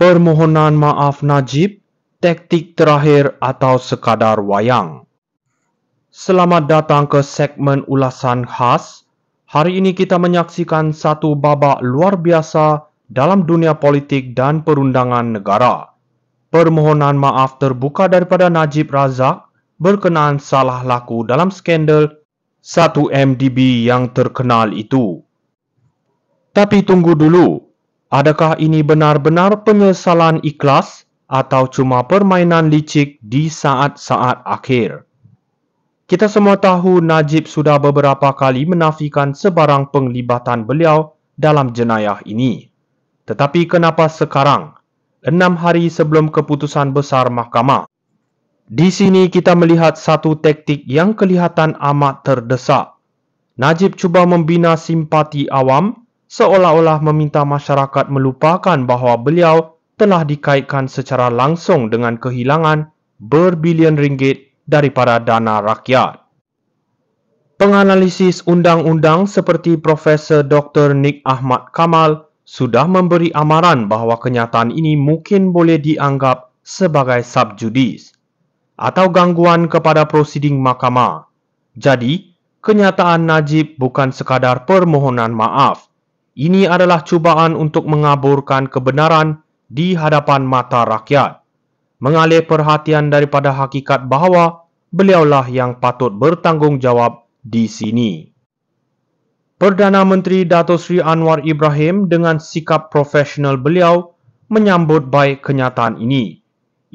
permohonan maaf Najib, taktik terakhir atau sekadar wayang. Selamat datang ke segmen ulasan khas. Hari ini kita menyaksikan satu babak luar biasa dalam dunia politik dan perundangan negara. Permohonan maaf terbuka daripada Najib Razak berkenaan salah laku dalam skandal 1MDB yang terkenal itu. Tapi tunggu dulu, Adakah ini benar-benar penyesalan ikhlas atau cuma permainan licik di saat-saat akhir? Kita semua tahu Najib sudah beberapa kali menafikan sebarang penglibatan beliau dalam jenayah ini. Tetapi kenapa sekarang, enam hari sebelum keputusan besar mahkamah? Di sini kita melihat satu taktik yang kelihatan amat terdesak. Najib cuba membina simpati awam seolah-olah meminta masyarakat melupakan bahawa beliau telah dikaitkan secara langsung dengan kehilangan berbilion ringgit daripada dana rakyat. Penganalisis undang-undang seperti Profesor Dr. Nick Ahmad Kamal sudah memberi amaran bahawa kenyataan ini mungkin boleh dianggap sebagai subjudis atau gangguan kepada prosiding mahkamah. Jadi, kenyataan Najib bukan sekadar permohonan maaf, ini adalah cubaan untuk mengaburkan kebenaran di hadapan mata rakyat. Mengalih perhatian daripada hakikat bahawa beliaulah yang patut bertanggungjawab di sini. Perdana Menteri Dato' Sri Anwar Ibrahim dengan sikap profesional beliau menyambut baik kenyataan ini.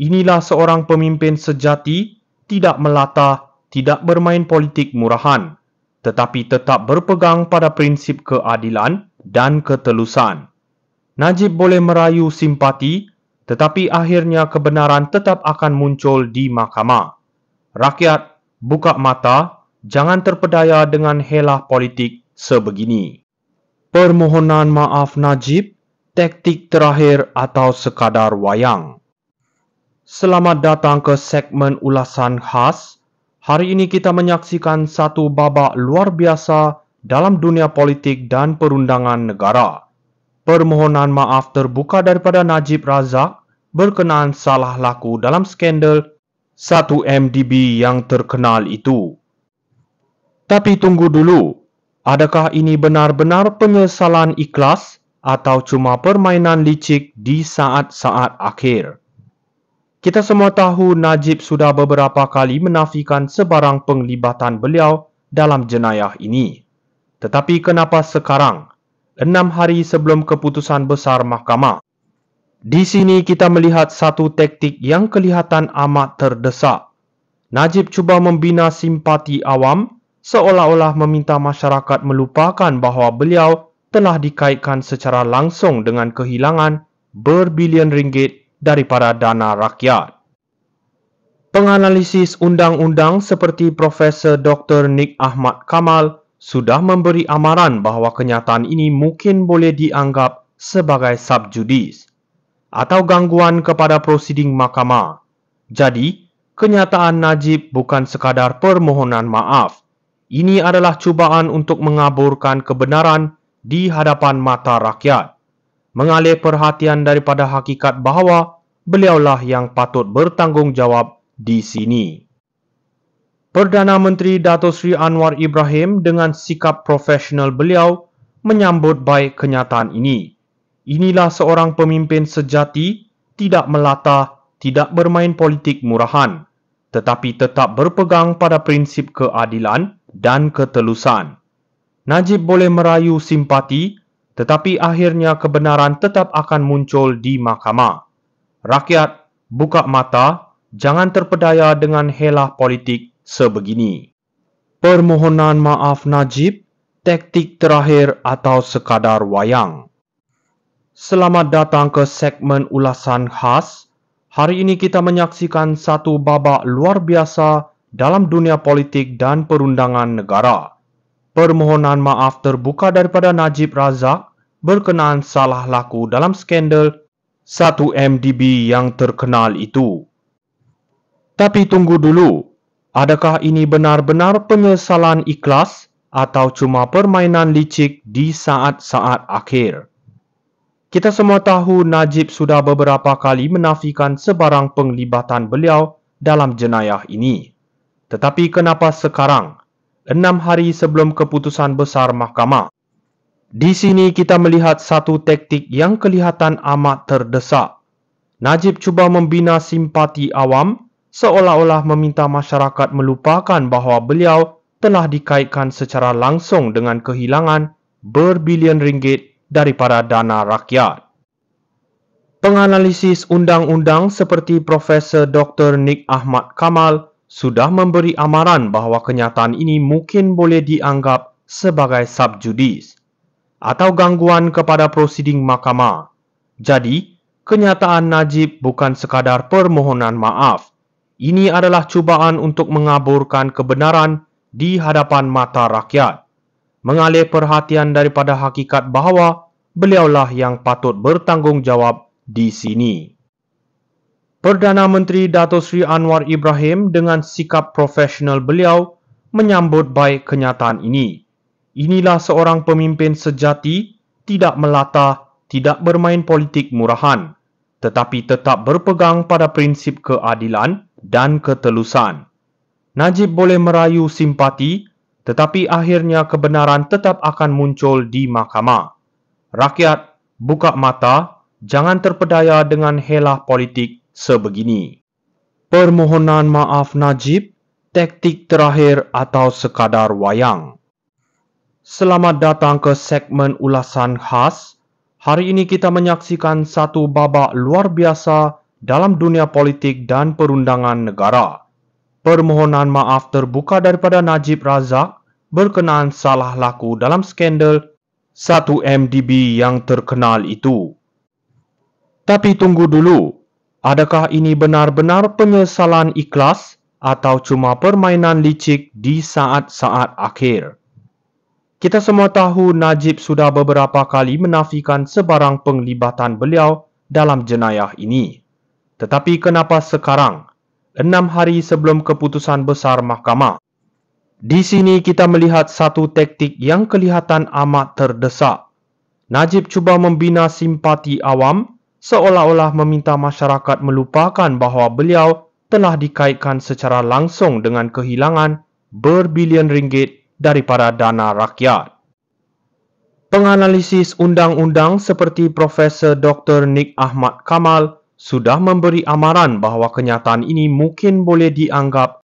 Inilah seorang pemimpin sejati, tidak melata, tidak bermain politik murahan, tetapi tetap berpegang pada prinsip keadilan, dan ketelusan. Najib boleh merayu simpati, tetapi akhirnya kebenaran tetap akan muncul di mahkamah. Rakyat, buka mata, jangan terpedaya dengan helah politik sebegini. Permohonan maaf Najib, taktik terakhir atau sekadar wayang. Selamat datang ke segmen ulasan khas. Hari ini kita menyaksikan satu babak luar biasa dalam dunia politik dan perundangan negara. Permohonan maaf terbuka daripada Najib Razak berkenaan salah laku dalam skandal 1MDB yang terkenal itu. Tapi tunggu dulu, adakah ini benar-benar penyesalan ikhlas atau cuma permainan licik di saat-saat akhir? Kita semua tahu Najib sudah beberapa kali menafikan sebarang penglibatan beliau dalam jenayah ini. Tetapi kenapa sekarang, enam hari sebelum keputusan besar mahkamah? Di sini kita melihat satu taktik yang kelihatan amat terdesak. Najib cuba membina simpati awam seolah-olah meminta masyarakat melupakan bahawa beliau telah dikaitkan secara langsung dengan kehilangan berbilion ringgit daripada dana rakyat. Penganalisis undang-undang seperti Profesor Dr. Nick Ahmad Kamal sudah memberi amaran bahawa kenyataan ini mungkin boleh dianggap sebagai subjudis atau gangguan kepada prosiding mahkamah. Jadi, kenyataan Najib bukan sekadar permohonan maaf. Ini adalah cubaan untuk mengaburkan kebenaran di hadapan mata rakyat. Mengalih perhatian daripada hakikat bahawa beliaulah yang patut bertanggungjawab di sini. Perdana Menteri Dato Sri Anwar Ibrahim dengan sikap profesional beliau menyambut baik kenyataan ini. Inilah seorang pemimpin sejati, tidak melata, tidak bermain politik murahan, tetapi tetap berpegang pada prinsip keadilan dan ketelusan. Najib boleh merayu simpati, tetapi akhirnya kebenaran tetap akan muncul di mahkamah. Rakyat, buka mata, jangan terpedaya dengan helah politik sebegini. Permohonan maaf Najib, taktik terakhir atau sekadar wayang. Selamat datang ke segmen ulasan khas. Hari ini kita menyaksikan satu babak luar biasa dalam dunia politik dan perundangan negara. Permohonan maaf terbuka daripada Najib Razak berkenaan salah laku dalam skandal 1MDB yang terkenal itu. Tapi tunggu dulu, Adakah ini benar-benar penyesalan ikhlas atau cuma permainan licik di saat-saat akhir? Kita semua tahu Najib sudah beberapa kali menafikan sebarang penglibatan beliau dalam jenayah ini. Tetapi kenapa sekarang, enam hari sebelum keputusan besar mahkamah? Di sini kita melihat satu taktik yang kelihatan amat terdesak. Najib cuba membina simpati awam seolah-olah meminta masyarakat melupakan bahawa beliau telah dikaitkan secara langsung dengan kehilangan berbilion ringgit daripada dana rakyat. Penganalisis undang-undang seperti Profesor Dr. Nick Ahmad Kamal sudah memberi amaran bahawa kenyataan ini mungkin boleh dianggap sebagai subjudis atau gangguan kepada prosiding mahkamah. Jadi, kenyataan Najib bukan sekadar permohonan maaf, ini adalah cubaan untuk mengaburkan kebenaran di hadapan mata rakyat, mengalih perhatian daripada hakikat bahawa beliaulah yang patut bertanggungjawab di sini. Perdana Menteri Dato' Sri Anwar Ibrahim dengan sikap profesional beliau menyambut baik kenyataan ini. Inilah seorang pemimpin sejati, tidak melata, tidak bermain politik murahan, tetapi tetap berpegang pada prinsip keadilan – dan ketelusan. Najib boleh merayu simpati, tetapi akhirnya kebenaran tetap akan muncul di mahkamah. Rakyat, buka mata, jangan terpedaya dengan helah politik sebegini. Permohonan maaf Najib, taktik terakhir atau sekadar wayang. Selamat datang ke segmen ulasan khas. Hari ini kita menyaksikan satu babak luar biasa dalam dunia politik dan perundangan negara. Permohonan maaf terbuka daripada Najib Razak berkenaan salah laku dalam skandal 1MDB yang terkenal itu. Tapi tunggu dulu, adakah ini benar-benar penyesalan ikhlas atau cuma permainan licik di saat-saat akhir? Kita semua tahu Najib sudah beberapa kali menafikan sebarang penglibatan beliau dalam jenayah ini. Tetapi kenapa sekarang, enam hari sebelum keputusan besar mahkamah? Di sini kita melihat satu taktik yang kelihatan amat terdesak. Najib cuba membina simpati awam seolah-olah meminta masyarakat melupakan bahawa beliau telah dikaitkan secara langsung dengan kehilangan berbilion ringgit daripada dana rakyat. Penganalisis undang-undang seperti Profesor Dr. Nick Ahmad Kamal sudah memberi amaran bahawa kenyataan ini mungkin boleh dianggap